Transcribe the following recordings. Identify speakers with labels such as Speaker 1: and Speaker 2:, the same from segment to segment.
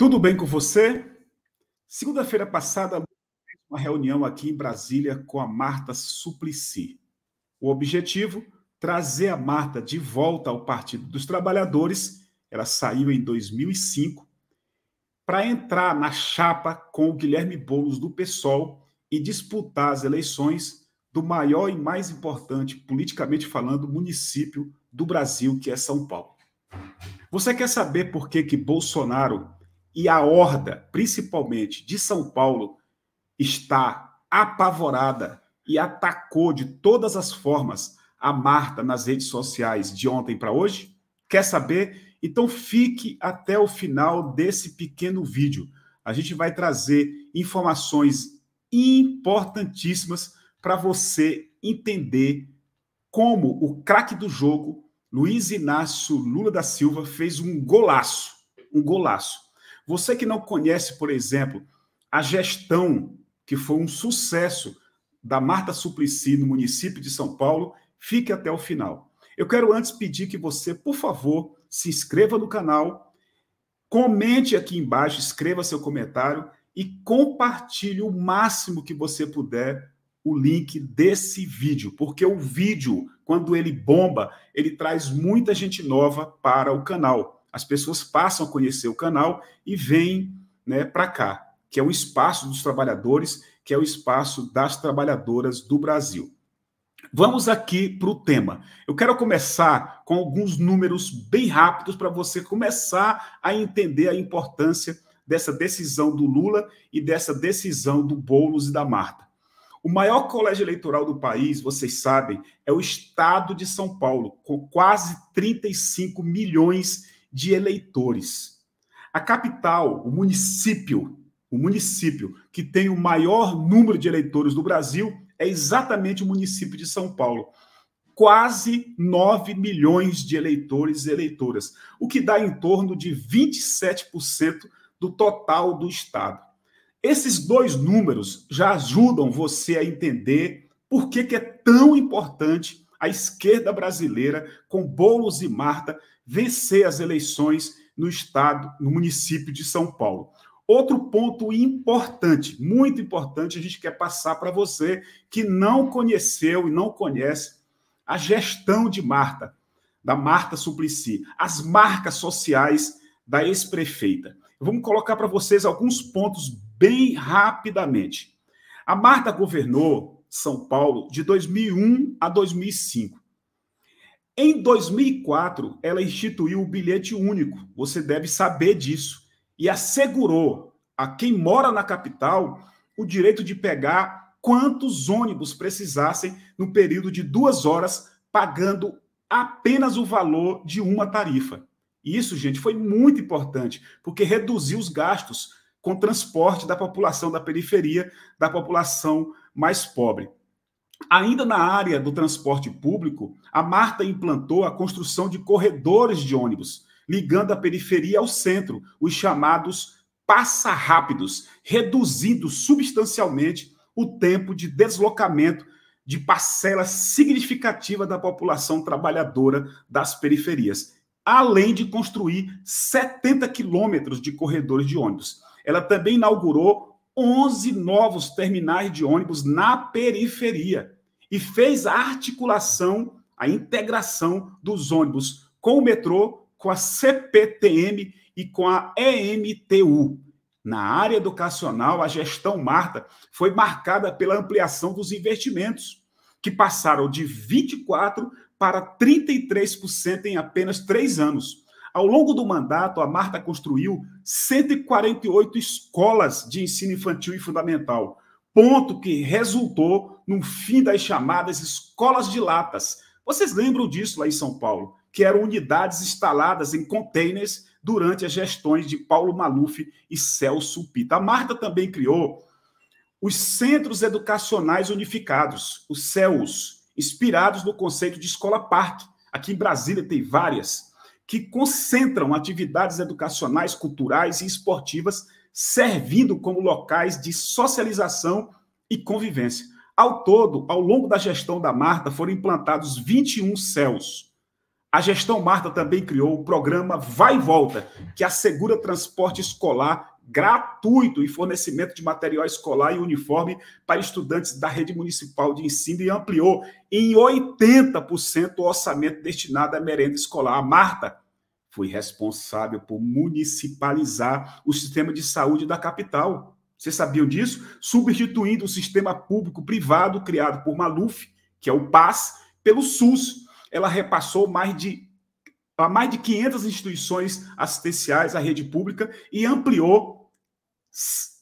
Speaker 1: Tudo bem com você? Segunda-feira passada, uma reunião aqui em Brasília com a Marta Suplicy. O objetivo, trazer a Marta de volta ao Partido dos Trabalhadores. Ela saiu em 2005 para entrar na chapa com o Guilherme Boulos do PSOL e disputar as eleições do maior e mais importante, politicamente falando, município do Brasil, que é São Paulo. Você quer saber por que, que Bolsonaro e a horda, principalmente de São Paulo, está apavorada e atacou de todas as formas a Marta nas redes sociais de ontem para hoje? Quer saber? Então fique até o final desse pequeno vídeo. A gente vai trazer informações importantíssimas para você entender como o craque do jogo, Luiz Inácio Lula da Silva, fez um golaço, um golaço você que não conhece, por exemplo, a gestão que foi um sucesso da Marta Suplicy no município de São Paulo, fique até o final. Eu quero antes pedir que você, por favor, se inscreva no canal, comente aqui embaixo, escreva seu comentário e compartilhe o máximo que você puder o link desse vídeo, porque o vídeo, quando ele bomba, ele traz muita gente nova para o canal. As pessoas passam a conhecer o canal e vêm né, para cá, que é o espaço dos trabalhadores, que é o espaço das trabalhadoras do Brasil. Vamos aqui para o tema. Eu quero começar com alguns números bem rápidos para você começar a entender a importância dessa decisão do Lula e dessa decisão do Boulos e da Marta. O maior colégio eleitoral do país, vocês sabem, é o estado de São Paulo, com quase 35 milhões de eleitores. A capital, o município, o município que tem o maior número de eleitores do Brasil é exatamente o município de São Paulo. Quase 9 milhões de eleitores e eleitoras, o que dá em torno de 27% do total do estado. Esses dois números já ajudam você a entender por que, que é tão importante a esquerda brasileira, com Boulos e Marta, vencer as eleições no estado, no município de São Paulo. Outro ponto importante, muito importante, a gente quer passar para você que não conheceu e não conhece a gestão de Marta, da Marta Suplicy, as marcas sociais da ex-prefeita. Vamos colocar para vocês alguns pontos bem rapidamente. A Marta governou são Paulo de 2001 a 2005. Em 2004, ela instituiu o bilhete único, você deve saber disso, e assegurou a quem mora na capital o direito de pegar quantos ônibus precisassem no período de duas horas, pagando apenas o valor de uma tarifa. Isso, gente, foi muito importante, porque reduziu os gastos com transporte da população da periferia, da população mais pobre. Ainda na área do transporte público, a Marta implantou a construção de corredores de ônibus, ligando a periferia ao centro, os chamados passa rápidos, reduzindo substancialmente o tempo de deslocamento de parcela significativa da população trabalhadora das periferias, além de construir 70 quilômetros de corredores de ônibus. Ela também inaugurou 11 novos terminais de ônibus na periferia e fez a articulação, a integração dos ônibus com o metrô, com a CPTM e com a EMTU. Na área educacional, a gestão Marta foi marcada pela ampliação dos investimentos, que passaram de 24% para 33% em apenas três anos. Ao longo do mandato, a Marta construiu 148 escolas de ensino infantil e fundamental, ponto que resultou no fim das chamadas escolas de latas. Vocês lembram disso lá em São Paulo, que eram unidades instaladas em containers durante as gestões de Paulo Maluf e Celso Pita. A Marta também criou os Centros Educacionais Unificados, os CEUs, inspirados no conceito de escola parque. Aqui em Brasília tem várias que concentram atividades educacionais, culturais e esportivas, servindo como locais de socialização e convivência. Ao todo, ao longo da gestão da Marta, foram implantados 21 céus. A gestão Marta também criou o programa Vai e Volta, que assegura transporte escolar gratuito e fornecimento de material escolar e uniforme para estudantes da rede municipal de ensino e ampliou em 80% o orçamento destinado à merenda escolar. A Marta foi responsável por municipalizar o sistema de saúde da capital. Vocês sabiam disso? Substituindo o sistema público-privado criado por Maluf, que é o PAS, pelo SUS. Ela repassou mais de a mais de 500 instituições assistenciais à rede pública e ampliou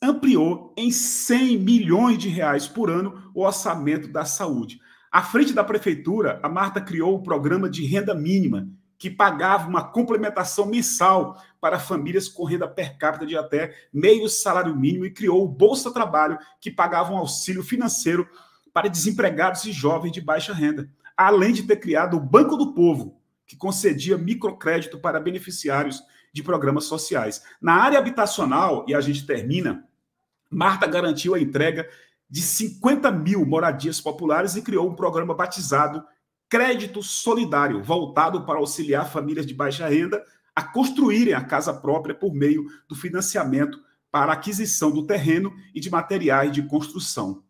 Speaker 1: ampliou em 100 milhões de reais por ano o orçamento da saúde. À frente da prefeitura, a Marta criou o programa de renda mínima, que pagava uma complementação mensal para famílias com renda per capita de até meio salário mínimo e criou o Bolsa Trabalho, que pagava um auxílio financeiro para desempregados e jovens de baixa renda, além de ter criado o Banco do Povo, que concedia microcrédito para beneficiários de programas sociais. Na área habitacional, e a gente termina, Marta garantiu a entrega de 50 mil moradias populares e criou um programa batizado Crédito Solidário, voltado para auxiliar famílias de baixa renda a construírem a casa própria por meio do financiamento para aquisição do terreno e de materiais de construção.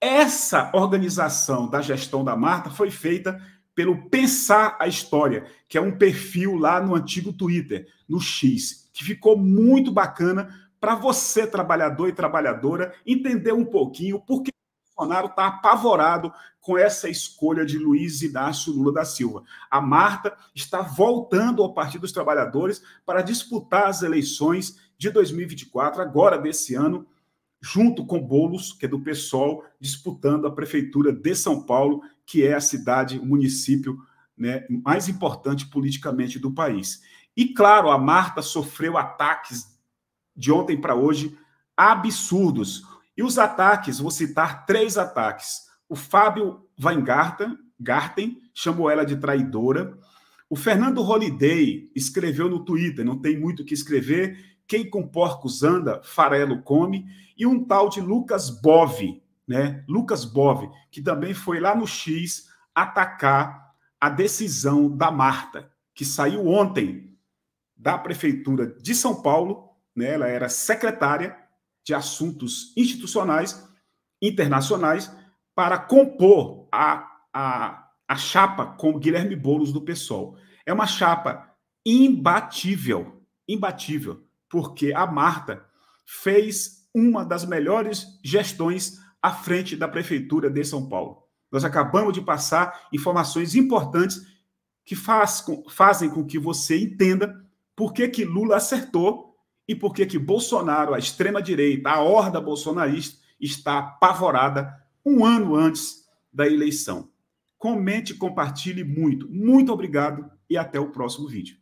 Speaker 1: Essa organização da gestão da Marta foi feita pelo pensar a história, que é um perfil lá no antigo Twitter, no X, que ficou muito bacana para você, trabalhador e trabalhadora, entender um pouquinho por que Bolsonaro está apavorado com essa escolha de Luiz Inácio Lula da Silva. A Marta está voltando ao Partido dos Trabalhadores para disputar as eleições de 2024, agora desse ano, junto com Bolos, que é do PSOL, disputando a prefeitura de São Paulo, que é a cidade, o município né, mais importante politicamente do país. E claro, a Marta sofreu ataques de ontem para hoje absurdos. E os ataques, vou citar três ataques. O Fábio Weingarten Garten, chamou ela de traidora. O Fernando Holiday escreveu no Twitter, não tem muito o que escrever, quem com porcos anda, farelo come, e um tal de Lucas Bove, né? Lucas Bove, que também foi lá no X atacar a decisão da Marta, que saiu ontem da prefeitura de São Paulo, né? Ela era secretária de assuntos institucionais internacionais para compor a, a a chapa com Guilherme Boulos do PSOL. É uma chapa imbatível, imbatível, porque a Marta fez uma das melhores gestões à frente da prefeitura de São Paulo. Nós acabamos de passar informações importantes que faz, com, fazem com que você entenda por que, que Lula acertou e por que, que Bolsonaro, a extrema-direita, a horda bolsonarista, está apavorada um ano antes da eleição comente, compartilhe muito. Muito obrigado e até o próximo vídeo.